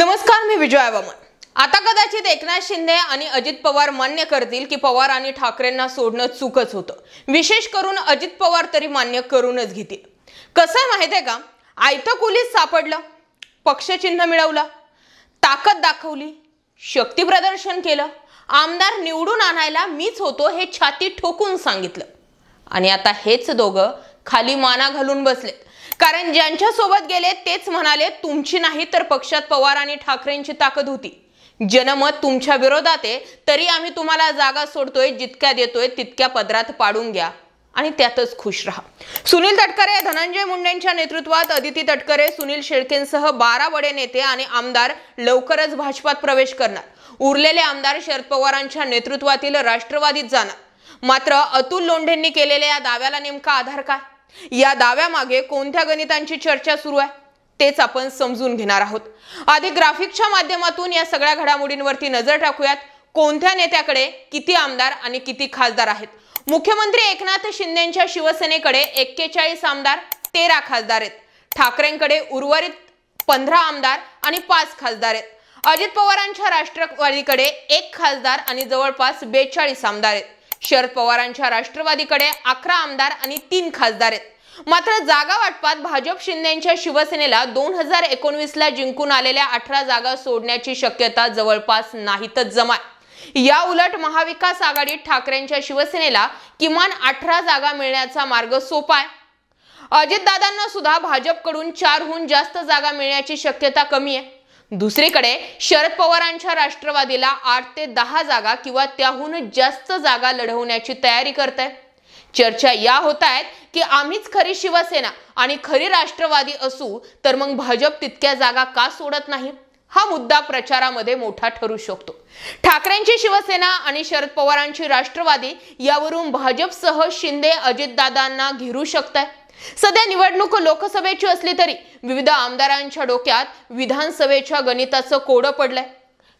नमस्कार मी विजया वामन आता कदाचित एकनाथ शिंदे आणि अजित पवार मान्य करतील की पवार आणि ठाकरेंना सोडणं चुकच होतं विशेष करून अजित पवार तरी मान्य करूनच घेतील कसं माहिती आहे का आयतं पोलीस सापडलं पक्षचिन्ह मिळवलं ताकद दाखवली शक्ती प्रदर्शन केलं आमदार निवडून आणायला मीच होतो हे छाती ठोकून सांगितलं आणि आता हेच दोघं खाली माना घालून बसलेत कारण ज्यांच्या सोबत गेले तेच म्हणाले तुमची नाही तर पक्षात पवार आणि ठाकरेंची ताकद होती जनमत तुमच्या विरोधात आहे तरी आम्ही तुम्हाला जागा सोडतोय जितक्या देतोय तितक्या पदरात पाडून घ्या आणि त्यातच खुश राहा सुनील तटकरे धनंजय मुंडेंच्या नेतृत्वात अदिती तटकरे सुनील शेळकेंसह बारा बडे नेते आणि आमदार लवकरच भाजपात प्रवेश करणार उरलेले आमदार शरद पवारांच्या नेतृत्वातील राष्ट्रवादीत जाणार मात्र अतुल लोंढेंनी केलेल्या या दाव्याला नेमका आधार काय या दाव्यामागे कोणत्या गणितांची चर्चा सुरू आहे तेच आपण समजून घेणार आहोत आधी ग्राफिकच्या माध्यमातून या सगळ्या घडामोडींवरती नजर टाकूयात कोणत्या नेत्याकडे किती आमदार आणि किती खासदार आहेत मुख्यमंत्री एकनाथ शिंदेच्या शिवसेनेकडे एक्केचाळीस आमदार तेरा खासदार आहेत ठाकरेंकडे उर्वरित पंधरा आमदार आणि पाच खासदार आहेत अजित पवारांच्या राष्ट्रवादीकडे एक खासदार आणि जवळपास बेचाळीस आमदार आहेत शरद पवारांच्या राष्ट्रवादीकडे अकरा आमदार आणि तीन खासदार आहेत मात्र जागा वाटपात भाजप शिंदेच्या शिवसेनेला दोन हजार एकोणवीसला जिंकून आलेल्या अठरा जागा सोडण्याची शक्यता जवळपास नाहीतच जमाय या उलट महाविकास आघाडीत ठाकरेंच्या शिवसेनेला किमान अठरा जागा मिळण्याचा मार्ग सोपा आहे अजितदादांना सुद्धा भाजपकडून चारहून जास्त जागा मिळण्याची शक्यता कमी आहे दुसरीकडे शरद पवारांच्या राष्ट्रवादीला आठ ते दहा जागा किंवा त्याहून जास्त जागा लढवण्याची तयारी करत आहे चर्चा या होत आहेत की आम्हीच खरी शिवसेना आणि खरी राष्ट्रवादी असू तर मग भाजप तितक्या जागा का सोडत नाही हा मुद्दा प्रचारामध्ये मोठा ठरू शकतो ठाकरेंची शिवसेना आणि शरद पवारांची राष्ट्रवादी यावरून भाजपसह शिंदे अजितदादांना घेरू शकत सध्या निवडणूक लोकसभेची असली तरी विविध आमदारांच्या डोक्यात विधानसभेच्या गणिताचं कोड पडलंय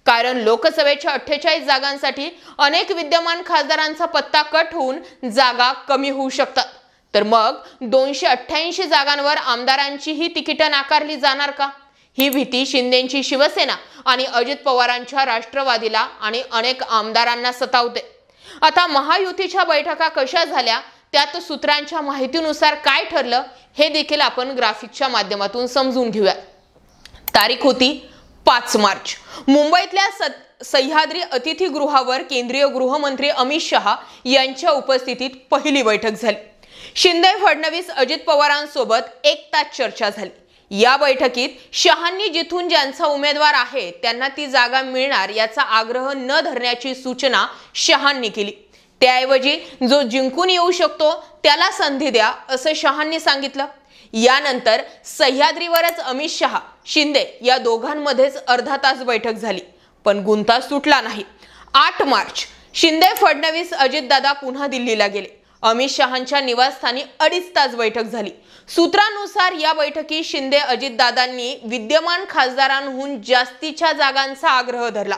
कारण लोकसभेच्या अठ्ठेचाळीस जागांसाठी अनेक विद्यमान खासदारांचा पत्ता कट होऊन जागा कमी होऊ शकतात तर मग दोनशे अठ्ठ्याऐंशी जागांवर आमदारांची ही तिकीटं नाकारली जाणार का ही भीती शिंदेची शिवसेना आणि अजित पवारांच्या राष्ट्रवादीला आणि अनेक आमदारांना सतावते आता महायुतीच्या बैठका कशा झाल्या त्यात सूत्रांच्या माहितीनुसार काय ठरलं हे देखील आपण ग्राफिकच्या माध्यमातून समजून घेऊया तारीख होती पाच मार्च मुंबईतल्या सत सह्याद्री अतिथीगृहावर केंद्रीय गृहमंत्री अमित शहा यांच्या उपस्थितीत पहिली बैठक झाली शिंदे फडणवीस अजित पवारांसोबत एक तास चर्चा झाली या बैठकीत शहांनी जिथून ज्यांचा उमेदवार आहे त्यांना ती जागा मिळणार याचा आग्रह न धरण्याची सूचना शहांनी केली त्याऐवजी जो जिंकून येऊ शकतो त्याला संधी द्या असं शहांनी सांगितलं यानंतर सह्याद्रीवरच अमित शहा शिंदे या दोघांमध्येच अर्धा तास बैठक झाली पण गुंता सुटला नाही आठ मार्च शिंदे फडणवीस अजितदादा पुन्हा दिल्लीला गेले अमित शहांच्या निवासस्थानी अडीच तास बैठक झाली सूत्रानुसार या बैठकीत शिंदे अजितदादांनी विद्यमान खासदारांहून जास्तीच्या जागांचा आग्रह धरला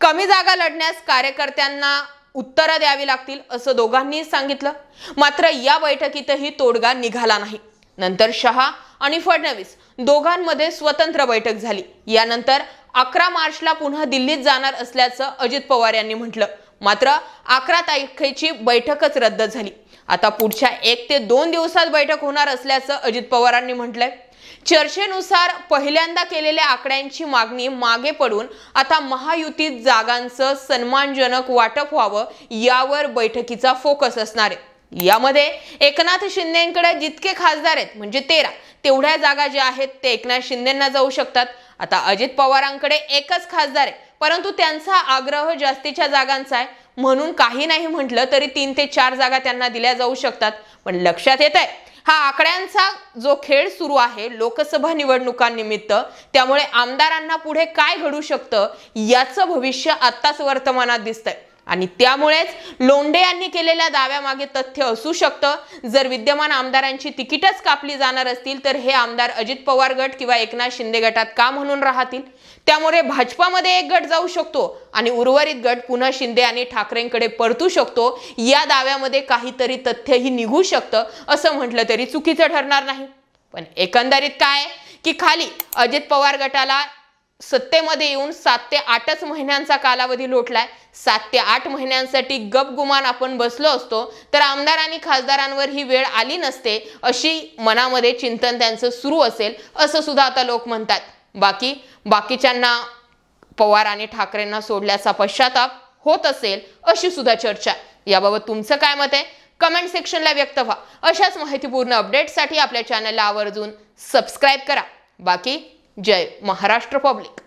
कमी जागा लढण्यास कार्यकर्त्यांना उत्तरं द्यावी लागतील असं दोघांनी सांगितलं मात्र या बैठकीतही तोडगा निघाला नाही नंतर शहा आणि फडणवीस दोघांमध्ये स्वतंत्र बैठक झाली यानंतर अकरा मार्चला पुन्हा दिल्लीत जाणार असल्याचं अजित पवार यांनी म्हटलं मात्र अकरा तारखेची बैठकच रद्द झाली आता पुढच्या एक ते दोन दिवसात बैठक होणार असल्याचं अजित पवारांनी म्हटलंय चर्चेनुसार पहिल्यांदा केलेल्या आकड्यांची मागणी मागे पडून आता महायुतीत जागांचं सन्मानजनक वाटप व्हावं यावर बैठकीचा फोकस असणार आहे यामध्ये एकनाथ शिंदेकडे जितके खासदार आहेत म्हणजे तेरा तेवढ्या जागा ज्या आहेत ते एकनाथ शिंदेना जाऊ शकतात आता अजित पवारांकडे एकच खासदार आहे परंतु त्यांचा आग्रह जास्तीच्या जागांचा आहे म्हणून काही नाही म्हटलं तरी तीन ते चार जागा त्यांना दिल्या जाऊ शकतात पण लक्षात येत आहे हा आकड्यांचा जो खेळ सुरू आहे लोकसभा निवडणुकांनिमित्त त्यामुळे आमदारांना पुढे काय घडू शकतं याचं भविष्य आत्ताच वर्तमानात दिसतंय आणि त्यामुळेच लोंढे यांनी केलेल्या दाव्यामागे तथ्य असू शकतं जर विद्यमान आमदारांची तिकीटच कापली जाणार असतील तर हे आमदार अजित पवार गट किंवा एकनाथ शिंदे गटात का म्हणून राहतील त्यामुळे भाजपामध्ये एक गट जाऊ शकतो आणि उर्वरित गट पुन्हा शिंदे आणि ठाकरेंकडे परतू शकतो या दाव्यामध्ये काहीतरी तथ्यही निघू शकतं असं म्हटलं तरी चुकीचं ठरणार नाही पण एकंदरीत काय की खाली अजित पवार गटाला सत्तेमध्ये येऊन सात ते आठच महिन्यांचा कालावधी लोटलाय सात ते आठ महिन्यांसाठी गपगुमान आपण बसलो असतो तर आमदार आणि खासदारांवर ही वेळ आली नसते अशी मनामध्ये चिंतन त्यांचं सुरू असेल असं सुद्धा आता लोक म्हणतात बाकी बाकीच्यांना पवार आणि ठाकरेंना सोडल्याचा पश्चाताप होत असेल अशी सुद्धा चर्चा याबाबत तुमचं काय मत आहे कमेंट सेक्शनला व्यक्त व्हा अशाच माहितीपूर्ण अपडेटसाठी आपल्या चॅनलला आवर्जून सबस्क्राईब करा बाकी जय महाराष्ट्र पब्लिक